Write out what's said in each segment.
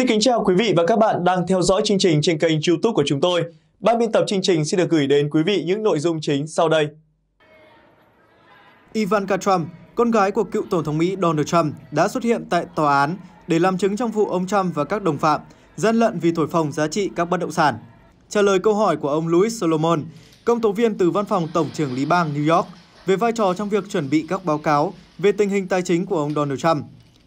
Xin kính chào quý vị và các bạn đang theo dõi chương trình trên kênh YouTube của chúng tôi. Ban biên tập chương trình xin được gửi đến quý vị những nội dung chính sau đây. Ivanka Trump, con gái của cựu Tổng thống Mỹ Donald Trump, đã xuất hiện tại tòa án để làm chứng trong vụ ông Trump và các đồng phạm gian lận vì thổi phồng giá trị các bất động sản. Trả lời câu hỏi của ông Louis Solomon, công tố viên từ văn phòng Tổng trưởng Lý bang New York, về vai trò trong việc chuẩn bị các báo cáo về tình hình tài chính của ông Donald Trump.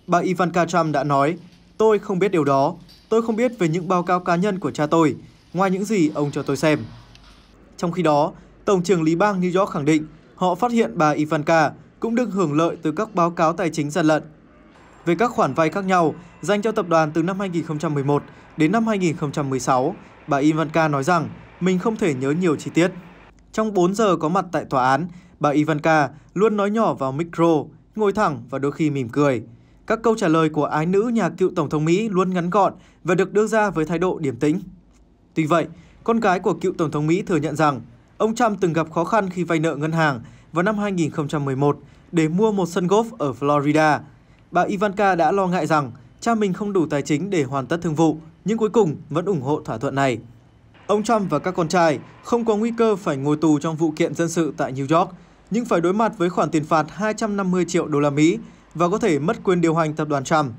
Bà Ivanka Trump đã nói Tôi không biết điều đó. Tôi không biết về những báo cáo cá nhân của cha tôi, ngoài những gì ông cho tôi xem. Trong khi đó, Tổng trưởng Lý bang New York khẳng định họ phát hiện bà Ivanka cũng được hưởng lợi từ các báo cáo tài chính gian lận. Về các khoản vay khác nhau dành cho tập đoàn từ năm 2011 đến năm 2016, bà Ivanka nói rằng mình không thể nhớ nhiều chi tiết. Trong 4 giờ có mặt tại tòa án, bà Ivanka luôn nói nhỏ vào micro, ngồi thẳng và đôi khi mỉm cười. Các câu trả lời của ái nữ nhà cựu Tổng thống Mỹ luôn ngắn gọn và được đưa ra với thái độ điềm tĩnh. Tuy vậy, con gái của cựu Tổng thống Mỹ thừa nhận rằng ông Trump từng gặp khó khăn khi vay nợ ngân hàng vào năm 2011 để mua một sân golf ở Florida. Bà Ivanka đã lo ngại rằng cha mình không đủ tài chính để hoàn tất thương vụ, nhưng cuối cùng vẫn ủng hộ thỏa thuận này. Ông Trump và các con trai không có nguy cơ phải ngồi tù trong vụ kiện dân sự tại New York, nhưng phải đối mặt với khoản tiền phạt 250 triệu đô la Mỹ và có thể mất quyền điều hành tập đoàn Trump.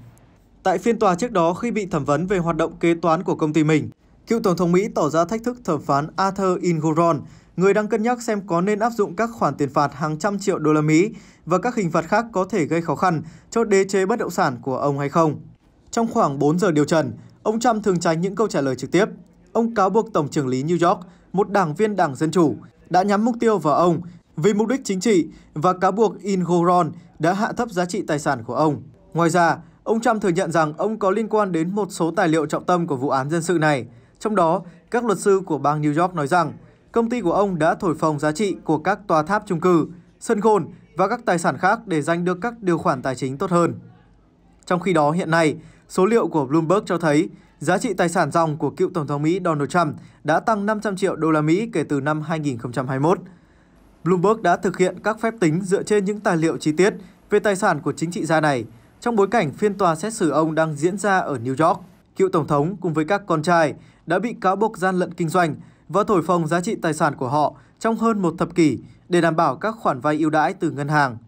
Tại phiên tòa trước đó khi bị thẩm vấn về hoạt động kế toán của công ty mình, cựu Tổng thống Mỹ tỏ ra thách thức thẩm phán Arthur Ingoron, người đang cân nhắc xem có nên áp dụng các khoản tiền phạt hàng trăm triệu đô la Mỹ và các hình phạt khác có thể gây khó khăn cho đế chế bất động sản của ông hay không. Trong khoảng 4 giờ điều trần, ông Trump thường tránh những câu trả lời trực tiếp. Ông cáo buộc Tổng trưởng lý New York, một đảng viên đảng Dân Chủ, đã nhắm mục tiêu vào ông vì mục đích chính trị và cáo buộc Ingoron đã hạ thấp giá trị tài sản của ông. Ngoài ra, ông Trump thừa nhận rằng ông có liên quan đến một số tài liệu trọng tâm của vụ án dân sự này. Trong đó, các luật sư của bang New York nói rằng công ty của ông đã thổi phồng giá trị của các tòa tháp chung cư, sân gôn và các tài sản khác để giành được các điều khoản tài chính tốt hơn. Trong khi đó, hiện nay, số liệu của Bloomberg cho thấy giá trị tài sản dòng của cựu Tổng thống Mỹ Donald Trump đã tăng 500 triệu đô la Mỹ kể từ năm 2021. Bloomberg đã thực hiện các phép tính dựa trên những tài liệu chi tiết về tài sản của chính trị gia này trong bối cảnh phiên tòa xét xử ông đang diễn ra ở New York. Cựu Tổng thống cùng với các con trai đã bị cáo buộc gian lận kinh doanh và thổi phồng giá trị tài sản của họ trong hơn một thập kỷ để đảm bảo các khoản vay ưu đãi từ ngân hàng.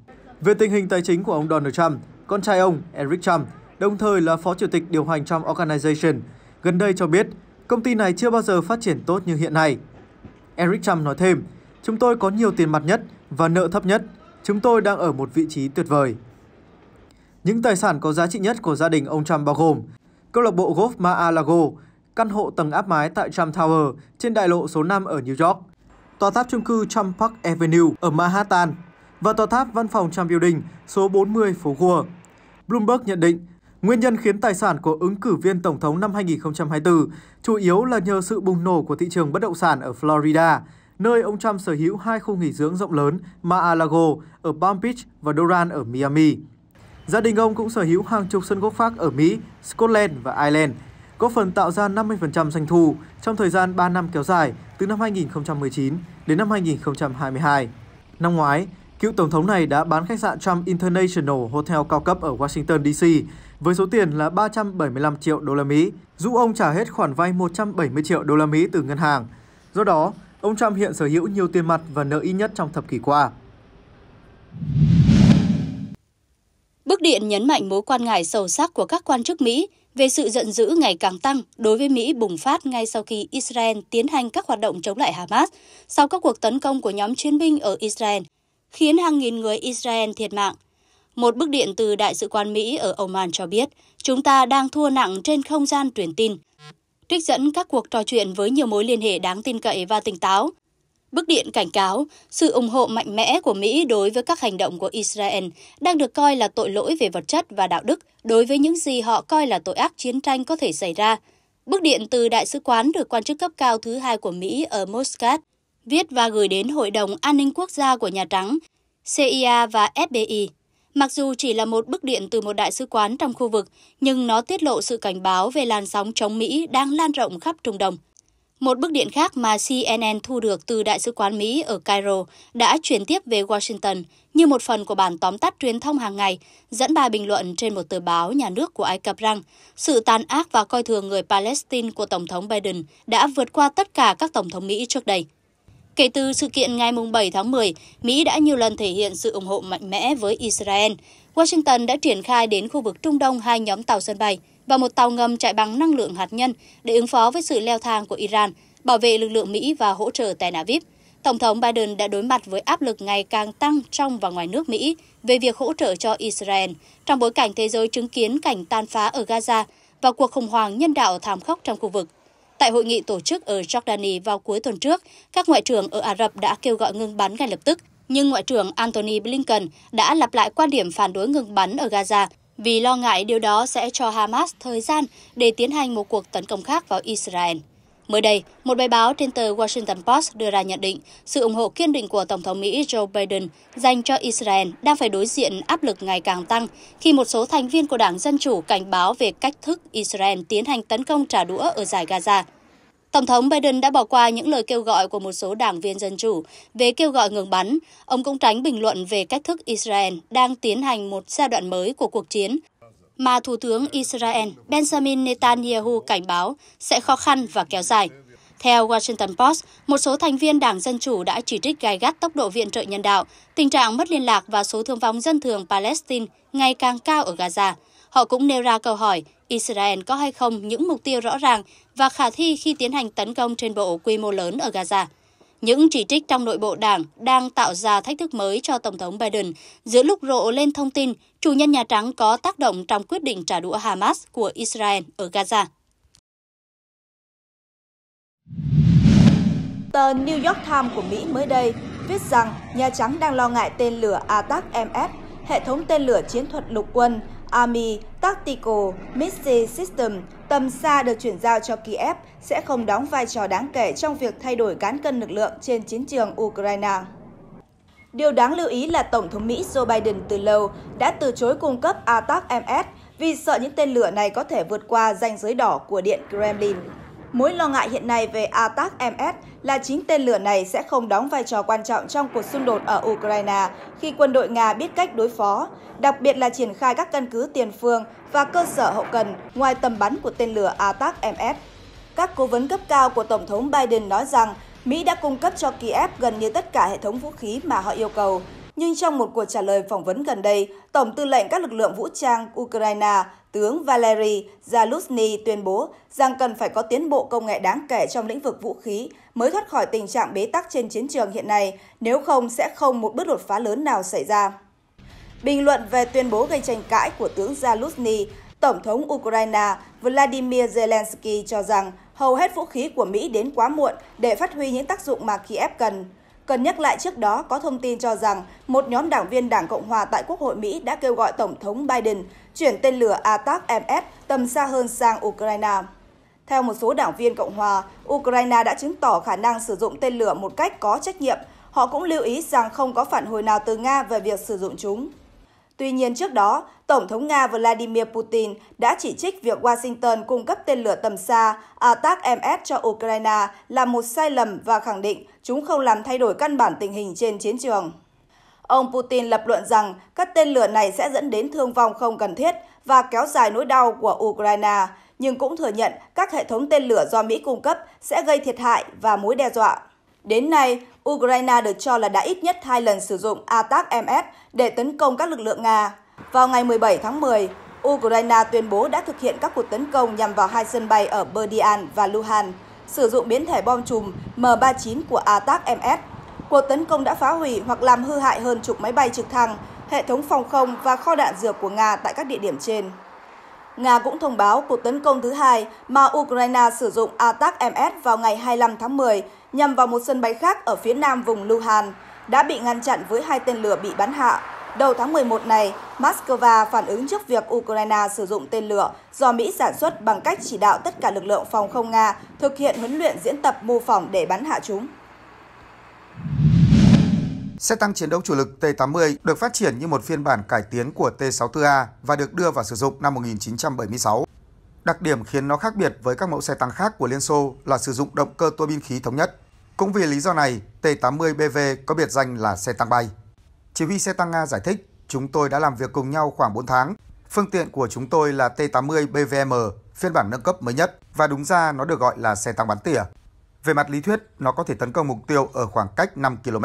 Về tình hình tài chính của ông Donald Trump, con trai ông Eric Trump, đồng thời là phó chủ tịch điều hành Trump Organization, gần đây cho biết công ty này chưa bao giờ phát triển tốt như hiện nay. Eric Trump nói thêm, Chúng tôi có nhiều tiền mặt nhất và nợ thấp nhất. Chúng tôi đang ở một vị trí tuyệt vời. Những tài sản có giá trị nhất của gia đình ông Trump bao gồm câu lạc bộ golf Mar-a-Lago, căn hộ tầng áp mái tại Trump Tower trên đại lộ số 5 ở New York, tòa tháp chung cư Trump Park Avenue ở Manhattan và tòa tháp văn phòng Trump Building số 40 phố Gua. Bloomberg nhận định, nguyên nhân khiến tài sản của ứng cử viên Tổng thống năm 2024 chủ yếu là nhờ sự bùng nổ của thị trường bất động sản ở Florida, nơi ông Trump sở hữu hai khu nghỉ dưỡng rộng lớn Mar-a-Lago ở Palm Beach và Doran ở Miami. Gia đình ông cũng sở hữu hàng chục sân golf khác ở Mỹ, Scotland và Ireland, góp phần tạo ra 50% doanh thu trong thời gian 3 năm kéo dài từ năm 2019 đến năm 2022. Năm ngoái, cựu tổng thống này đã bán khách sạn Trump International Hotel cao cấp ở Washington DC với số tiền là 375 triệu đô la Mỹ, giúp ông trả hết khoản vay 170 triệu đô la Mỹ từ ngân hàng. Do đó, ông Trump hiện sở hữu nhiều tiền mặt và nợ ít nhất trong thập kỷ qua. Bức điện nhấn mạnh mối quan ngại sâu sắc của các quan chức Mỹ về sự giận dữ ngày càng tăng đối với Mỹ bùng phát ngay sau khi Israel tiến hành các hoạt động chống lại Hamas sau các cuộc tấn công của nhóm chiến binh ở Israel, khiến hàng nghìn người Israel thiệt mạng. Một bức điện từ Đại sứ quán Mỹ ở Oman cho biết, chúng ta đang thua nặng trên không gian truyền tin trích dẫn các cuộc trò chuyện với nhiều mối liên hệ đáng tin cậy và tỉnh táo. Bức điện cảnh cáo sự ủng hộ mạnh mẽ của Mỹ đối với các hành động của Israel đang được coi là tội lỗi về vật chất và đạo đức đối với những gì họ coi là tội ác chiến tranh có thể xảy ra. Bức điện từ đại sứ quán được quan chức cấp cao thứ hai của Mỹ ở Moscow viết và gửi đến Hội đồng An ninh Quốc gia của Nhà Trắng, CIA và FBI. Mặc dù chỉ là một bức điện từ một đại sứ quán trong khu vực, nhưng nó tiết lộ sự cảnh báo về làn sóng chống Mỹ đang lan rộng khắp Trung Đông. Một bức điện khác mà CNN thu được từ Đại sứ quán Mỹ ở Cairo đã chuyển tiếp về Washington như một phần của bản tóm tắt truyền thông hàng ngày, dẫn bài bình luận trên một tờ báo nhà nước của Ai Cập rằng sự tàn ác và coi thường người Palestine của Tổng thống Biden đã vượt qua tất cả các Tổng thống Mỹ trước đây. Kể từ sự kiện ngày 7 tháng 10, Mỹ đã nhiều lần thể hiện sự ủng hộ mạnh mẽ với Israel. Washington đã triển khai đến khu vực Trung Đông hai nhóm tàu sân bay và một tàu ngầm chạy bằng năng lượng hạt nhân để ứng phó với sự leo thang của Iran, bảo vệ lực lượng Mỹ và hỗ trợ Tel Aviv. Tổng thống Biden đã đối mặt với áp lực ngày càng tăng trong và ngoài nước Mỹ về việc hỗ trợ cho Israel trong bối cảnh thế giới chứng kiến cảnh tan phá ở Gaza và cuộc khủng hoảng nhân đạo thảm khốc trong khu vực. Tại hội nghị tổ chức ở Jordani vào cuối tuần trước, các ngoại trưởng ở Ả Rập đã kêu gọi ngừng bắn ngay lập tức, nhưng Ngoại trưởng Antony Blinken đã lặp lại quan điểm phản đối ngừng bắn ở Gaza vì lo ngại điều đó sẽ cho Hamas thời gian để tiến hành một cuộc tấn công khác vào Israel. Mới đây, một bài báo trên tờ Washington Post đưa ra nhận định sự ủng hộ kiên định của Tổng thống Mỹ Joe Biden dành cho Israel đang phải đối diện áp lực ngày càng tăng khi một số thành viên của Đảng Dân Chủ cảnh báo về cách thức Israel tiến hành tấn công trả đũa ở giải Gaza. Tổng thống Biden đã bỏ qua những lời kêu gọi của một số đảng viên Dân Chủ về kêu gọi ngừng bắn. Ông cũng tránh bình luận về cách thức Israel đang tiến hành một giai đoạn mới của cuộc chiến mà Thủ tướng Israel Benjamin Netanyahu cảnh báo sẽ khó khăn và kéo dài. Theo Washington Post, một số thành viên Đảng Dân Chủ đã chỉ trích gai gắt tốc độ viện trợ nhân đạo, tình trạng mất liên lạc và số thương vong dân thường Palestine ngày càng cao ở Gaza. Họ cũng nêu ra câu hỏi Israel có hay không những mục tiêu rõ ràng và khả thi khi tiến hành tấn công trên bộ quy mô lớn ở Gaza. Những chỉ trích trong nội bộ đảng đang tạo ra thách thức mới cho Tổng thống Biden giữa lúc rộ lên thông tin chủ nhân Nhà Trắng có tác động trong quyết định trả đũa Hamas của Israel ở Gaza. Tờ New York Times của Mỹ mới đây viết rằng Nhà Trắng đang lo ngại tên lửa ATAC MF, hệ thống tên lửa chiến thuật lục quân Army Tactical Missile System tầm xa được chuyển giao cho Kiev sẽ không đóng vai trò đáng kể trong việc thay đổi cán cân lực lượng trên chiến trường Ukraine. Điều đáng lưu ý là Tổng thống Mỹ Joe Biden từ lâu đã từ chối cung cấp ATAC-MS vì sợ những tên lửa này có thể vượt qua ranh giới đỏ của Điện Kremlin. Mối lo ngại hiện nay về ATAC-MS là chính tên lửa này sẽ không đóng vai trò quan trọng trong cuộc xung đột ở Ukraine khi quân đội Nga biết cách đối phó, đặc biệt là triển khai các căn cứ tiền phương và cơ sở hậu cần ngoài tầm bắn của tên lửa ATAC-MS. Các cố vấn cấp cao của Tổng thống Biden nói rằng Mỹ đã cung cấp cho Kiev gần như tất cả hệ thống vũ khí mà họ yêu cầu. Nhưng trong một cuộc trả lời phỏng vấn gần đây, Tổng tư lệnh các lực lượng vũ trang Ukraine, tướng Valery Zaluzny tuyên bố rằng cần phải có tiến bộ công nghệ đáng kể trong lĩnh vực vũ khí mới thoát khỏi tình trạng bế tắc trên chiến trường hiện nay, nếu không sẽ không một bước đột phá lớn nào xảy ra. Bình luận về tuyên bố gây tranh cãi của tướng Zaluzny, Tổng thống Ukraine Vladimir Zelensky cho rằng hầu hết vũ khí của Mỹ đến quá muộn để phát huy những tác dụng mà Kiev cần. Cần nhắc lại trước đó có thông tin cho rằng một nhóm đảng viên Đảng Cộng hòa tại Quốc hội Mỹ đã kêu gọi Tổng thống Biden chuyển tên lửa ATAC-MS tầm xa hơn sang Ukraine. Theo một số đảng viên Cộng hòa, Ukraine đã chứng tỏ khả năng sử dụng tên lửa một cách có trách nhiệm. Họ cũng lưu ý rằng không có phản hồi nào từ Nga về việc sử dụng chúng. Tuy nhiên trước đó, Tổng thống Nga Vladimir Putin đã chỉ trích việc Washington cung cấp tên lửa tầm xa ATAC-MS à, cho Ukraine là một sai lầm và khẳng định chúng không làm thay đổi căn bản tình hình trên chiến trường. Ông Putin lập luận rằng các tên lửa này sẽ dẫn đến thương vong không cần thiết và kéo dài nỗi đau của Ukraine, nhưng cũng thừa nhận các hệ thống tên lửa do Mỹ cung cấp sẽ gây thiệt hại và mối đe dọa. Đến nay, Ukraine được cho là đã ít nhất hai lần sử dụng ATAC-MS để tấn công các lực lượng Nga. Vào ngày 17 tháng 10, Ukraine tuyên bố đã thực hiện các cuộc tấn công nhằm vào hai sân bay ở Berdyan và Luhansk, sử dụng biến thể bom chùm M39 của ATAC-MS. Cuộc tấn công đã phá hủy hoặc làm hư hại hơn chục máy bay trực thăng, hệ thống phòng không và kho đạn dược của Nga tại các địa điểm trên. Nga cũng thông báo cuộc tấn công thứ hai mà Ukraine sử dụng ATAC-MS vào ngày 25 tháng 10 nhằm vào một sân bay khác ở phía nam vùng Luhansk đã bị ngăn chặn với hai tên lửa bị bắn hạ. Đầu tháng 11 này, Moscow phản ứng trước việc Ukraine sử dụng tên lửa do Mỹ sản xuất bằng cách chỉ đạo tất cả lực lượng phòng không Nga thực hiện huấn luyện diễn tập mô phỏng để bắn hạ chúng. Xe tăng chiến đấu chủ lực T-80 được phát triển như một phiên bản cải tiến của T-64A và được đưa vào sử dụng năm 1976. Đặc điểm khiến nó khác biệt với các mẫu xe tăng khác của Liên Xô là sử dụng động cơ tua bin khí thống nhất. Cũng vì lý do này, T-80BV có biệt danh là xe tăng bay. Chỉ huy xe tăng Nga giải thích, chúng tôi đã làm việc cùng nhau khoảng 4 tháng. Phương tiện của chúng tôi là T-80BVM, phiên bản nâng cấp mới nhất, và đúng ra nó được gọi là xe tăng bắn tỉa. Về mặt lý thuyết, nó có thể tấn công mục tiêu ở khoảng cách 5 km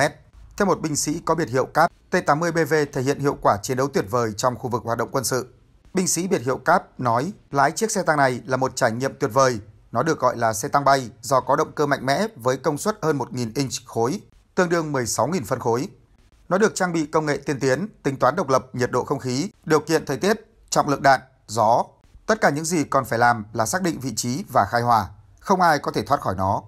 thêm một binh sĩ có biệt hiệu CAP T-80BV thể hiện hiệu quả chiến đấu tuyệt vời trong khu vực hoạt động quân sự. Binh sĩ biệt hiệu CAP nói, lái chiếc xe tăng này là một trải nghiệm tuyệt vời. Nó được gọi là xe tăng bay do có động cơ mạnh mẽ với công suất hơn 1.000 inch khối, tương đương 16.000 phân khối. Nó được trang bị công nghệ tiên tiến, tính toán độc lập nhiệt độ không khí, điều kiện thời tiết, trọng lượng đạn, gió. Tất cả những gì còn phải làm là xác định vị trí và khai hỏa. Không ai có thể thoát khỏi nó.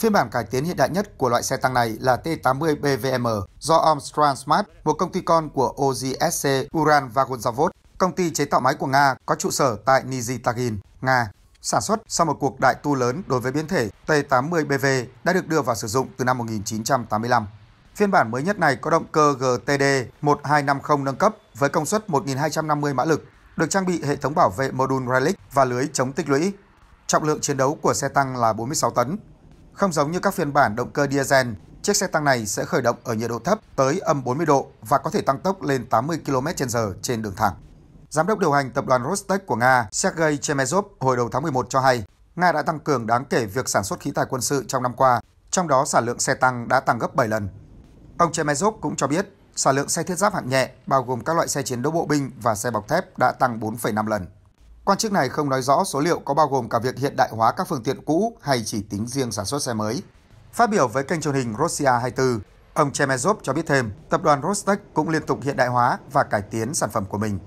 Phiên bản cải tiến hiện đại nhất của loại xe tăng này là T-80 BVM do Armstrong Smart, một công ty con của OGSC Uran Vagonzavod, công ty chế tạo máy của Nga có trụ sở tại Nizhny Tagil, Nga, sản xuất sau một cuộc đại tu lớn đối với biến thể T-80BV đã được đưa vào sử dụng từ năm 1985. Phiên bản mới nhất này có động cơ GTD 1250 nâng cấp với công suất 1.250 mã lực, được trang bị hệ thống bảo vệ module Relic và lưới chống tích lũy. Trọng lượng chiến đấu của xe tăng là 46 tấn, không giống như các phiên bản động cơ diesel, chiếc xe tăng này sẽ khởi động ở nhiệt độ thấp tới âm 40 độ và có thể tăng tốc lên 80 km/h trên đường thẳng. Giám đốc điều hành tập đoàn Rostec của Nga Sergei Chemezov hồi đầu tháng 11 cho hay, Nga đã tăng cường đáng kể việc sản xuất khí tài quân sự trong năm qua, trong đó sản lượng xe tăng đã tăng gấp 7 lần. Ông Chemezov cũng cho biết, sản lượng xe thiết giáp hạng nhẹ, bao gồm các loại xe chiến đấu bộ binh và xe bọc thép đã tăng 4,5 lần. Quan chức này không nói rõ số liệu có bao gồm cả việc hiện đại hóa các phương tiện cũ hay chỉ tính riêng sản xuất xe mới. Phát biểu với kênh truyền hình Russia 24, ông Chemezov cho biết thêm, tập đoàn Rostec cũng liên tục hiện đại hóa và cải tiến sản phẩm của mình.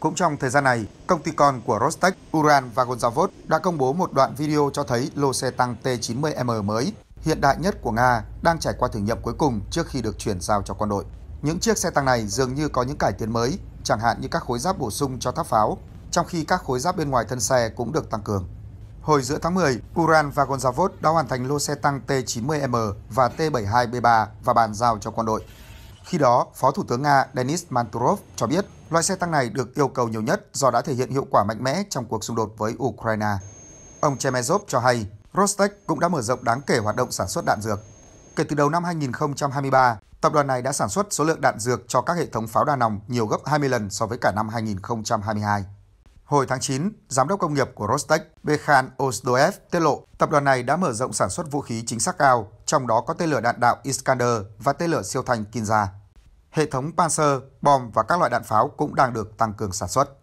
Cũng trong thời gian này, công ty con của Rostec, Uran và Gonzavod đã công bố một đoạn video cho thấy lô xe tăng T-90M mới, hiện đại nhất của Nga, đang trải qua thử nghiệm cuối cùng trước khi được chuyển giao cho quân đội. Những chiếc xe tăng này dường như có những cải tiến mới, chẳng hạn như các khối giáp bổ sung cho tháp pháo trong khi các khối giáp bên ngoài thân xe cũng được tăng cường. Hồi giữa tháng 10, Uran và Gonzavod đã hoàn thành lô xe tăng T-90M và T-72B3 và bàn giao cho quân đội. Khi đó, Phó Thủ tướng Nga Denis Manturov cho biết loại xe tăng này được yêu cầu nhiều nhất do đã thể hiện hiệu quả mạnh mẽ trong cuộc xung đột với Ukraine. Ông Chemezov cho hay, Rostec cũng đã mở rộng đáng kể hoạt động sản xuất đạn dược. Kể từ đầu năm 2023, tập đoàn này đã sản xuất số lượng đạn dược cho các hệ thống pháo đa nòng nhiều gấp 20 lần so với cả năm 2022. Hồi tháng 9, Giám đốc Công nghiệp của Rostec Bekhan Osdoev tiết lộ tập đoàn này đã mở rộng sản xuất vũ khí chính xác cao, trong đó có tên lửa đạn đạo Iskander và tên lửa siêu thanh Kinza. Hệ thống Panzer, bom và các loại đạn pháo cũng đang được tăng cường sản xuất.